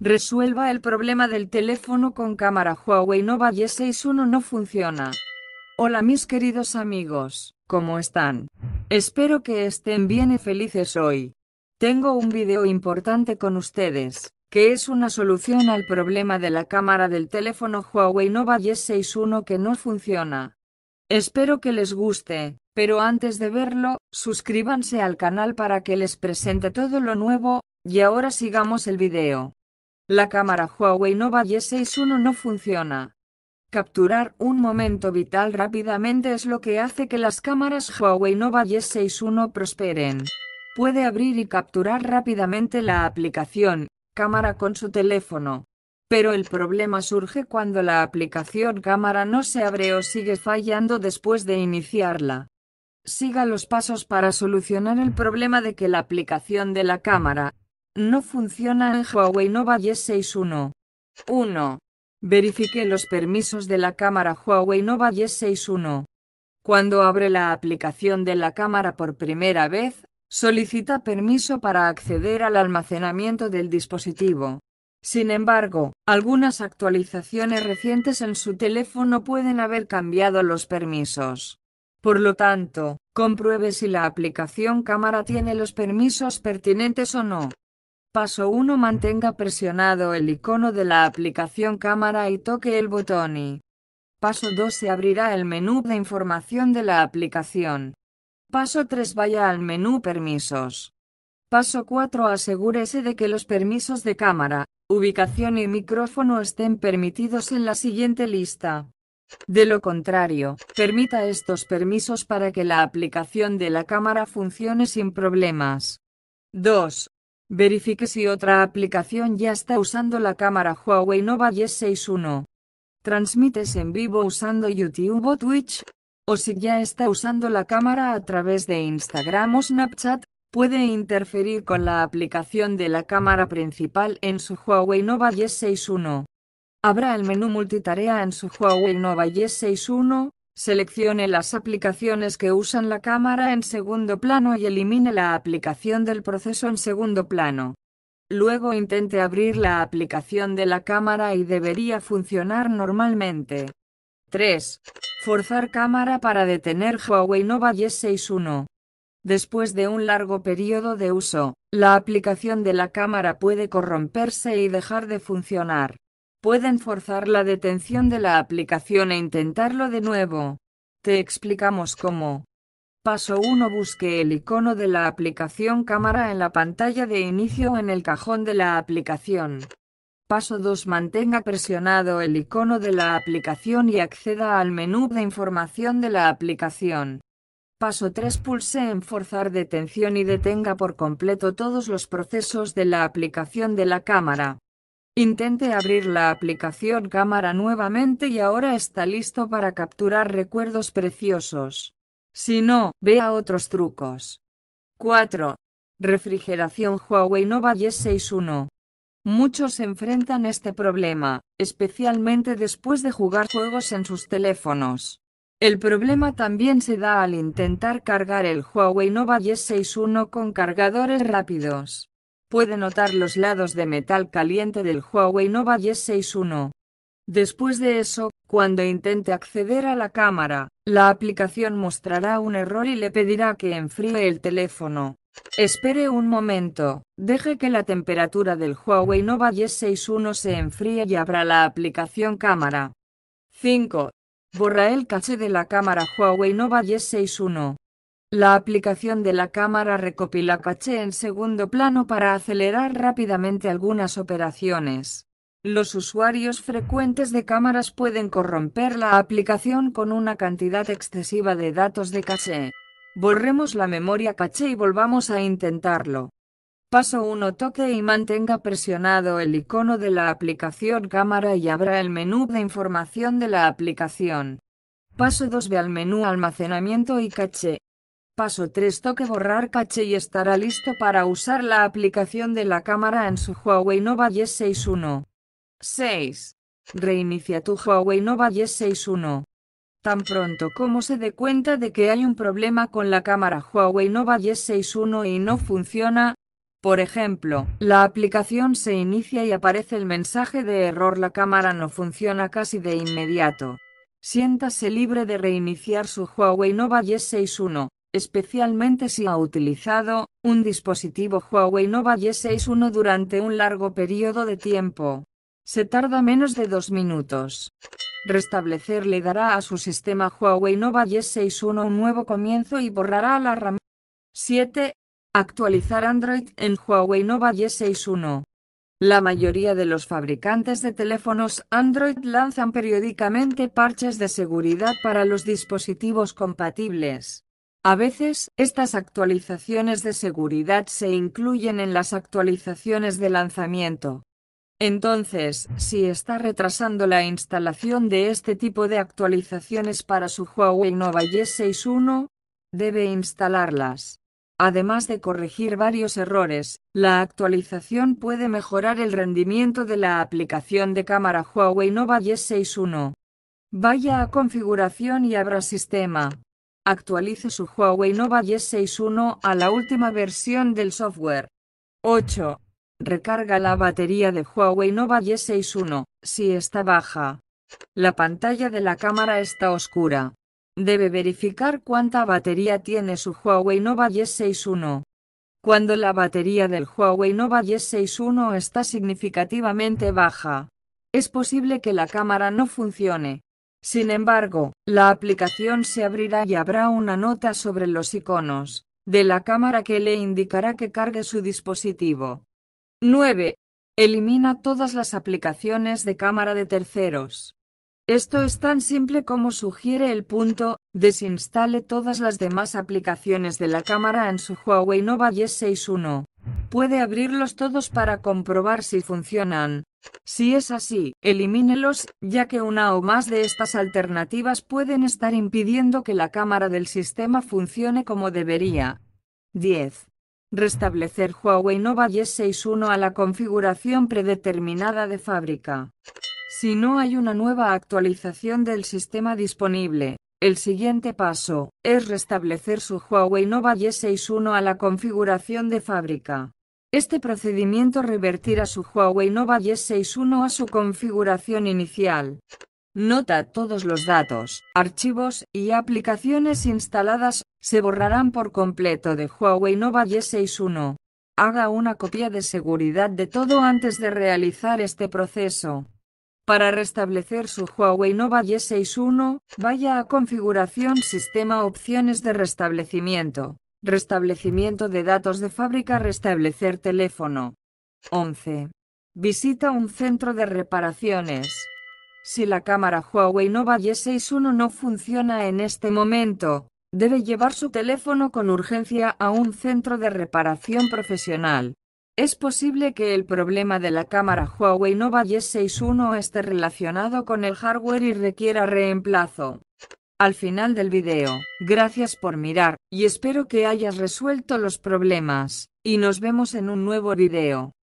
Resuelva el problema del teléfono con cámara Huawei Nova Y61 no funciona. Hola mis queridos amigos, ¿cómo están? Espero que estén bien y felices hoy. Tengo un video importante con ustedes, que es una solución al problema de la cámara del teléfono Huawei Nova Y61 que no funciona. Espero que les guste, pero antes de verlo, suscríbanse al canal para que les presente todo lo nuevo, y ahora sigamos el video. La cámara Huawei Nova Y61 no funciona. Capturar un momento vital rápidamente es lo que hace que las cámaras Huawei Nova Y61 prosperen. Puede abrir y capturar rápidamente la aplicación, cámara con su teléfono. Pero el problema surge cuando la aplicación cámara no se abre o sigue fallando después de iniciarla. Siga los pasos para solucionar el problema de que la aplicación de la cámara, no funciona en Huawei Nova Y 61. 1. Verifique los permisos de la cámara Huawei Nova Y 61. Cuando abre la aplicación de la cámara por primera vez, solicita permiso para acceder al almacenamiento del dispositivo. Sin embargo, algunas actualizaciones recientes en su teléfono pueden haber cambiado los permisos. Por lo tanto, compruebe si la aplicación cámara tiene los permisos pertinentes o no. Paso 1. Mantenga presionado el icono de la aplicación cámara y toque el botón y. Paso 2. Se abrirá el menú de información de la aplicación. Paso 3. Vaya al menú Permisos. Paso 4. Asegúrese de que los permisos de cámara, ubicación y micrófono estén permitidos en la siguiente lista. De lo contrario, permita estos permisos para que la aplicación de la cámara funcione sin problemas. 2. Verifique si otra aplicación ya está usando la cámara Huawei Nova Y61. Transmites en vivo usando YouTube o Twitch. O si ya está usando la cámara a través de Instagram o Snapchat, puede interferir con la aplicación de la cámara principal en su Huawei Nova Y61. Habrá el menú multitarea en su Huawei Nova Y61, Seleccione las aplicaciones que usan la cámara en segundo plano y elimine la aplicación del proceso en segundo plano. Luego intente abrir la aplicación de la cámara y debería funcionar normalmente. 3. Forzar cámara para detener Huawei Nova Y61. Después de un largo periodo de uso, la aplicación de la cámara puede corromperse y dejar de funcionar pueden forzar la detención de la aplicación e intentarlo de nuevo. Te explicamos cómo. Paso 1. Busque el icono de la aplicación cámara en la pantalla de inicio o en el cajón de la aplicación. Paso 2. Mantenga presionado el icono de la aplicación y acceda al menú de información de la aplicación. Paso 3. Pulse en forzar detención y detenga por completo todos los procesos de la aplicación de la cámara. Intente abrir la aplicación cámara nuevamente y ahora está listo para capturar recuerdos preciosos. Si no, vea otros trucos. 4. Refrigeración Huawei Nova Y61. Muchos enfrentan este problema, especialmente después de jugar juegos en sus teléfonos. El problema también se da al intentar cargar el Huawei Nova Y61 con cargadores rápidos puede notar los lados de metal caliente del Huawei Nova Y61. Después de eso, cuando intente acceder a la cámara, la aplicación mostrará un error y le pedirá que enfríe el teléfono. Espere un momento, deje que la temperatura del Huawei Nova Y61 se enfríe y abra la aplicación cámara. 5. Borra el caché de la cámara Huawei Nova Y61. La aplicación de la cámara recopila caché en segundo plano para acelerar rápidamente algunas operaciones. Los usuarios frecuentes de cámaras pueden corromper la aplicación con una cantidad excesiva de datos de caché. Borremos la memoria caché y volvamos a intentarlo. Paso 1. Toque y mantenga presionado el icono de la aplicación cámara y abra el menú de información de la aplicación. Paso 2. Ve al menú almacenamiento y caché. Paso 3. Toque borrar caché y estará listo para usar la aplicación de la cámara en su Huawei Nova Y61. 6. Reinicia tu Huawei Nova Y61. Tan pronto como se dé cuenta de que hay un problema con la cámara Huawei Nova Y61 y no funciona, por ejemplo, la aplicación se inicia y aparece el mensaje de error la cámara no funciona casi de inmediato. Siéntase libre de reiniciar su Huawei Nova Y61 especialmente si ha utilizado un dispositivo Huawei Nova Y61 durante un largo periodo de tiempo. Se tarda menos de dos minutos. Restablecer le dará a su sistema Huawei Nova Y61 un nuevo comienzo y borrará la RAM. 7. Actualizar Android en Huawei Nova Y61. La mayoría de los fabricantes de teléfonos Android lanzan periódicamente parches de seguridad para los dispositivos compatibles. A veces, estas actualizaciones de seguridad se incluyen en las actualizaciones de lanzamiento. Entonces, si está retrasando la instalación de este tipo de actualizaciones para su Huawei Nova Y61, debe instalarlas. Además de corregir varios errores, la actualización puede mejorar el rendimiento de la aplicación de cámara Huawei Nova Y61. Vaya a configuración y abra sistema actualice su Huawei Nova Y61 a la última versión del software. 8. Recarga la batería de Huawei Nova Y61, si está baja. La pantalla de la cámara está oscura. Debe verificar cuánta batería tiene su Huawei Nova Y61. Cuando la batería del Huawei Nova Y61 está significativamente baja, es posible que la cámara no funcione. Sin embargo, la aplicación se abrirá y habrá una nota sobre los iconos de la cámara que le indicará que cargue su dispositivo. 9. Elimina todas las aplicaciones de cámara de terceros. Esto es tan simple como sugiere el punto, desinstale todas las demás aplicaciones de la cámara en su Huawei Nova G6 1. Puede abrirlos todos para comprobar si funcionan. Si es así, elimínelos, ya que una o más de estas alternativas pueden estar impidiendo que la cámara del sistema funcione como debería. 10. Restablecer Huawei Nova Y61 a la configuración predeterminada de fábrica. Si no hay una nueva actualización del sistema disponible, el siguiente paso es restablecer su Huawei Nova Y61 a la configuración de fábrica. Este procedimiento revertirá su Huawei Nova Y61 a su configuración inicial. Nota todos los datos, archivos y aplicaciones instaladas, se borrarán por completo de Huawei Nova Y61. Haga una copia de seguridad de todo antes de realizar este proceso. Para restablecer su Huawei Nova Y61, vaya a Configuración Sistema Opciones de Restablecimiento. Restablecimiento de datos de fábrica. Restablecer teléfono. 11. Visita un centro de reparaciones. Si la cámara Huawei Nova Y61 no funciona en este momento, debe llevar su teléfono con urgencia a un centro de reparación profesional. Es posible que el problema de la cámara Huawei Nova Y61 esté relacionado con el hardware y requiera reemplazo al final del video. Gracias por mirar, y espero que hayas resuelto los problemas, y nos vemos en un nuevo video.